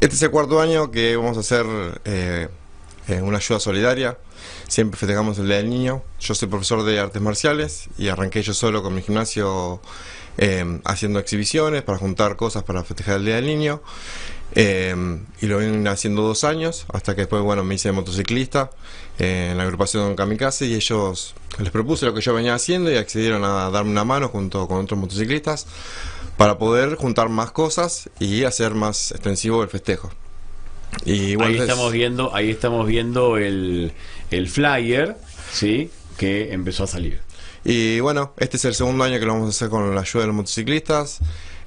Este es el cuarto año que vamos a hacer eh, eh, una ayuda solidaria. Siempre festejamos el Día del Niño. Yo soy profesor de artes marciales y arranqué yo solo con mi gimnasio eh, haciendo exhibiciones para juntar cosas para festejar el Día del Niño. y lo venía haciendo dos años, hasta que después bueno, me hice motociclista en la agrupación Kamikaze y ellos les propuse lo que yo venía haciendo y accedieron a darme una mano junto con otros motociclistas para poder juntar más cosas y hacer más extensivo el festejo. Y igual ahí estamos viendo, ahí estamos viendo el, flyer, sí, que empezó a salir. Y bueno, este es el segundo año que lo vamos a hacer con la ayuda de los motociclistas.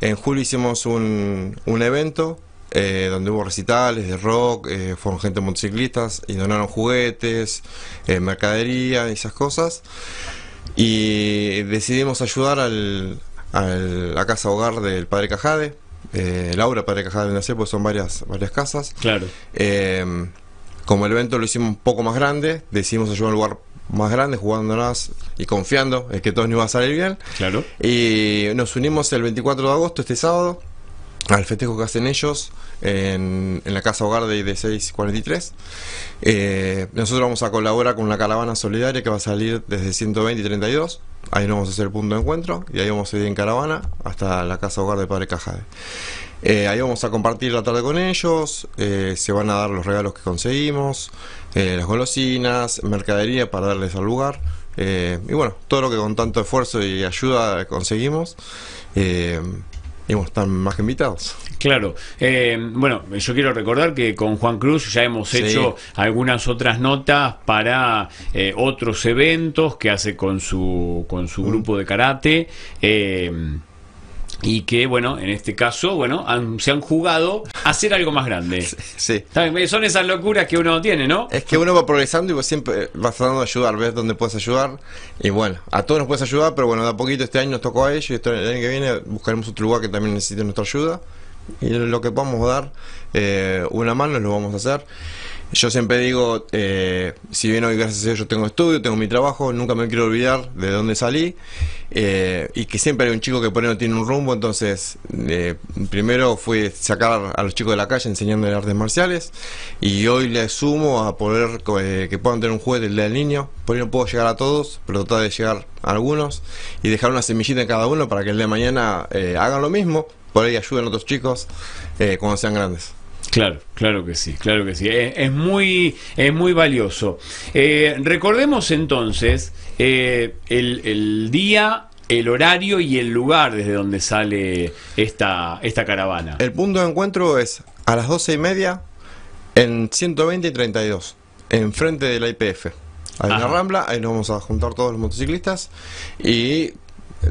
En julio hicimos un, evento eh, donde hubo recitales de rock, eh, fueron gente motociclistas y donaron juguetes, eh, mercadería y esas cosas. Y decidimos ayudar al, a la casa hogar del padre Cajade. Eh, Laura Padre Cajade de Nacer, pues son varias, varias casas. Claro. Eh, como el evento lo hicimos un poco más grande, decidimos ayudar a un lugar más grande, jugándonos y confiando en que todo nos iba a salir bien. Claro. Y nos unimos el 24 de agosto, este sábado, al festejo que hacen ellos en, la Casa Hogar de, de 643. Eh, nosotros vamos a colaborar con la caravana solidaria que va a salir desde 120 y 32. Ahí nos vamos a hacer el punto de encuentro y ahí vamos a ir en caravana hasta la casa hogar de Padre Cajade. Eh, ahí vamos a compartir la tarde con ellos, eh, se van a dar los regalos que conseguimos, eh, las golosinas, mercadería para darles al lugar. y bueno, todo lo que con tanto esfuerzo y ayuda conseguimos hemos más que invitados. Claro. Eh, bueno, yo quiero recordar que con Juan Cruz ya hemos hecho algunas otras notas para eh, otros eventos que hace con su, con su mm. grupo de karate. Eh, y que, bueno, en este caso, bueno, se han jugado a hacer algo más grande. Sí. Son esas locuras que uno tiene, ¿no? Es que uno va progresando y vos siempre vas tratando de ayudar, ves dónde puedes ayudar. Y bueno, a todos nos puedes ayudar, pero bueno, de a poquito este año nos tocó a ellos y el año que viene buscaremos otro lugar que también necesite nuestra ayuda. Y lo que podamos dar, eh, una mano, lo vamos a hacer. Yo siempre digo, eh, si bien hoy gracias a Dios yo tengo estudio, tengo mi trabajo, nunca me quiero olvidar de dónde salí eh, y que siempre hay un chico que por ahí no tiene un rumbo, entonces eh, primero fue sacar a los chicos de la calle enseñando las artes marciales y hoy le sumo a poder eh, que puedan tener un juez el día del niño, por ahí no puedo llegar a todos, pero tratar de llegar a algunos y dejar una semillita en cada uno para que el día de mañana hagan lo mismo, por ahí ayuden a otros chicos cuando sean grandes. Claro, claro que sí, claro que sí. Eh, es, muy, es muy valioso. Eh, recordemos entonces eh, el, día, el horario y el lugar desde donde sale esta, esta caravana. El punto de encuentro es a las doce y media en 120 y 32, enfrente de la IPF. Hay la rambla, ahí nos vamos a juntar todos los motociclistas y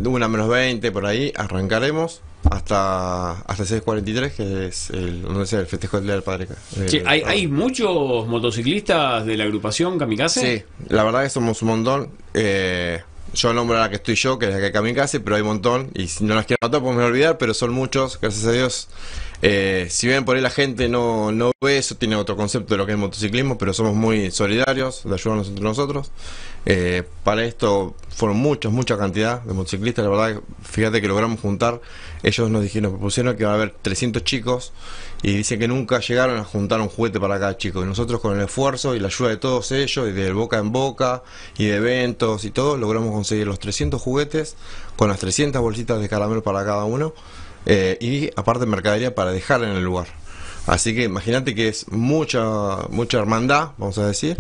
una menos 20 por ahí arrancaremos hasta hasta 6.43 que es el, no sé, el festejo del del Padre. Eh, hay, muchos motociclistas de la agrupación Kamikaze. Sí, la verdad que somos un montón. Eh, yo nombro a la que estoy yo, que es la que Kamikaze, pero hay un montón. Y si no las quiero matar pues me olvidar, pero son muchos, gracias a Dios. Eh, si bien por ahí la gente no, ve eso, tiene otro concepto de lo que es motociclismo, pero somos muy solidarios, de ayudarnos entre nosotros. Eh, para esto fueron muchos, mucha cantidad de motociclistas, la verdad, fíjate que logramos juntar, ellos nos dijeron, propusieron que va a haber 300 chicos y dicen que nunca llegaron a juntar un juguete para cada chico. Y nosotros con el esfuerzo y la ayuda de todos ellos, y de boca en boca, y de eventos y todo, logramos conseguir los 300 juguetes con las 300 bolsitas de caramelo para cada uno. Eh, y aparte mercadería para dejar en el lugar. Así que imagínate que es mucha, mucha hermandad, vamos a decir.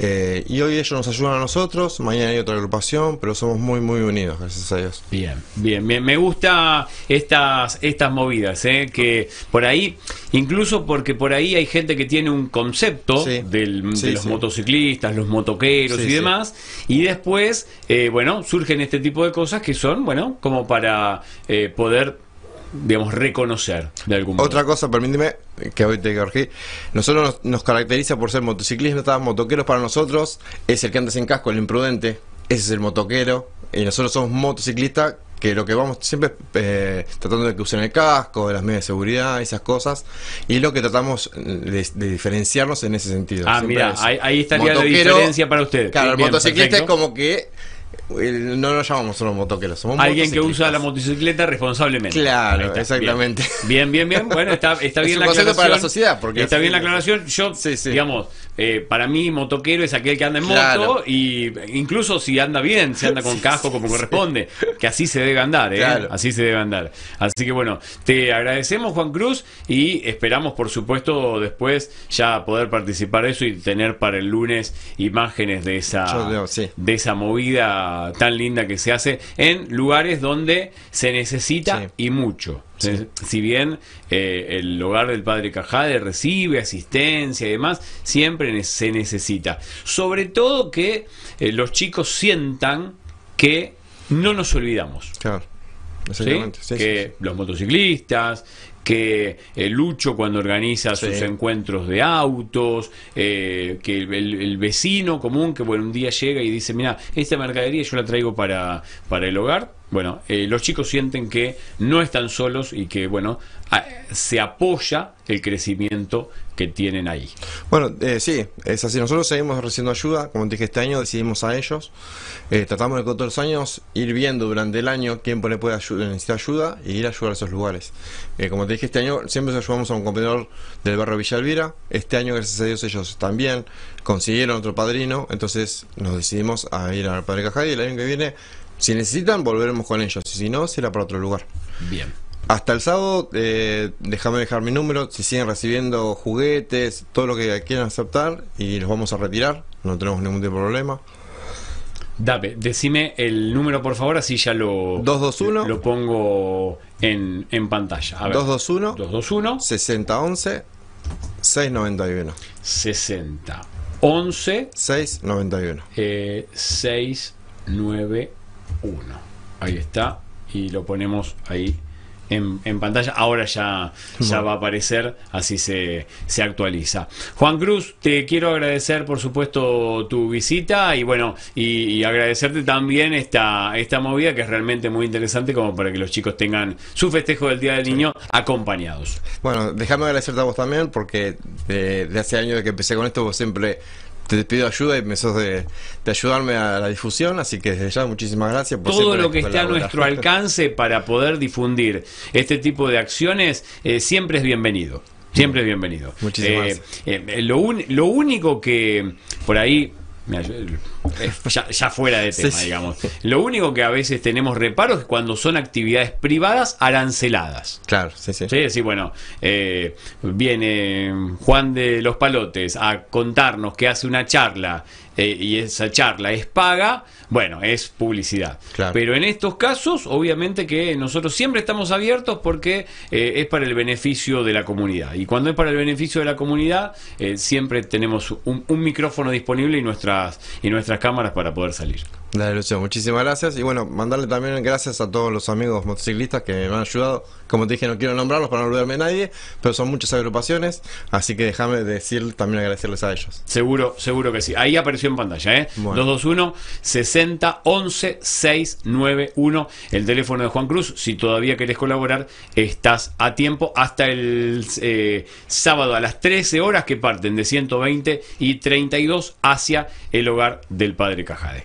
Eh, y hoy ellos nos ayudan a nosotros, mañana hay otra agrupación, pero somos muy, muy unidos, gracias a Dios. Bien, bien, bien. Me gusta estas, estas movidas, eh, que por ahí, incluso porque por ahí hay gente que tiene un concepto del, de los motociclistas, los motoqueros y demás, y después, bueno, surgen este tipo de cosas que son, bueno, como para poder digamos, reconocer de algún Otra cosa, permíteme, que hoy te corregí. Nosotros nos, caracteriza por ser motociclistas, motoqueros para nosotros, es el que anda sin casco, el imprudente, ese es el motoquero, y nosotros somos motociclistas que lo que vamos siempre eh, tratando de que usen el casco, de las medidas de seguridad, esas cosas, y es lo que tratamos de, diferenciarnos en ese sentido. Ah, mira, ahí, ahí, estaría la diferencia para ustedes. Claro, el motociclista es como que no nos llamamos solo motoqueros, somos Alguien que usa la motocicleta responsablemente. Claro, exactamente. Bien. bien, bien, Bueno, está, está bien la aclaración. para la sociedad. Porque está bien la aclaración. Yo, digamos, eh, para mí, motoquero es aquel que anda en moto y incluso si anda bien, si anda con casco como corresponde, que así se debe andar, ¿eh? Así se debe andar. Así que bueno, te agradecemos, Juan Cruz, y esperamos, por supuesto, después ya poder participar de eso y tener para el lunes imágenes de esa, de esa movida tan linda que se hace en lugares donde se necesita y mucho si bien eh, el hogar del padre Cajade recibe asistencia y demás, siempre se necesita. Sobre todo que eh, los chicos sientan que no nos olvidamos. Claro. exactamente. que los motociclistas, que eh, Lucho cuando organiza sus encuentros de autos, eh, que el, vecino común que bueno, un día llega y dice, mira, esta mercadería yo la traigo para, para el hogar. Bueno, eh, los chicos sienten que no están solos y que, bueno, se apoya el crecimiento que tienen ahí. Bueno, sí, es así. Nosotros seguimos recibiendo ayuda, como te dije, este año decidimos a ellos. tratamos de con todos los años ir viendo durante el año quién puede necesitar ayuda y ir a ayudar a esos lugares. como te este año, siempre nos ayudamos a un competidor del barrio Villalvira. Este año, gracias a Dios, ellos también consiguieron otro padrino. Entonces nos decidimos a ir al Padre Cajay y el año que viene, si necesitan, volveremos con ellos. Y Si no, será para otro lugar. Bien. Hasta el sábado, eh, déjame dejar mi número. Si siguen recibiendo juguetes, todo lo que quieran aceptar, y los vamos a retirar. No tenemos ningún tipo de problema. Dave, decime el número por favor, así ya lo, 221, lo pongo en, en pantalla. A ver, 221, 221 6011 691. 60 11 691. Eh, 691. Ahí está. Y lo ponemos ahí en, pantalla, ahora ya, ya va a aparecer, así se, se actualiza. Juan Cruz, te quiero agradecer por supuesto tu visita y bueno, y, agradecerte también esta, esta movida que es realmente muy interesante como para que los chicos tengan su festejo del Día del Niño acompañados. Bueno, déjame agradecerte a vos también porque de, hace años que empecé con esto vos siempre te pido ayuda y me sos de, ayudarme a la difusión, así que desde ya muchísimas gracias por todo lo que esté a nuestro alcance para poder difundir este tipo de acciones eh, siempre es bienvenido. Siempre es bienvenido. Muchísimas eh, gracias. Eh, lo, lo único que por ahí ya, fuera de tema, digamos. Lo único que a veces tenemos reparos es cuando son actividades privadas aranceladas. Claro, sí, sí. Sí, bueno, eh, viene Juan de los Palotes a contarnos que hace una charla eh, y esa charla es paga, bueno, es publicidad. Pero en estos casos, obviamente que nosotros siempre estamos abiertos porque eh, es para el beneficio de la comunidad. Y cuando es para el beneficio de la comunidad, eh, siempre tenemos un, un, micrófono disponible y nuestras, y nuestras cámaras para poder salir. La delusión, muchísimas gracias. Y bueno, mandarle también gracias a todos los amigos motociclistas que me han ayudado. Como te dije, no quiero nombrarlos para no olvidarme a nadie, pero son muchas agrupaciones, así que déjame decir también agradecerles a ellos. Seguro, seguro que sí. Ahí apareció en pantalla, ¿eh? 221 60 11 691, el teléfono de Juan Cruz. Si todavía querés colaborar, estás a tiempo hasta el eh, sábado a las 13 horas que parten de 120 y 32 hacia el hogar del Padre Cajade.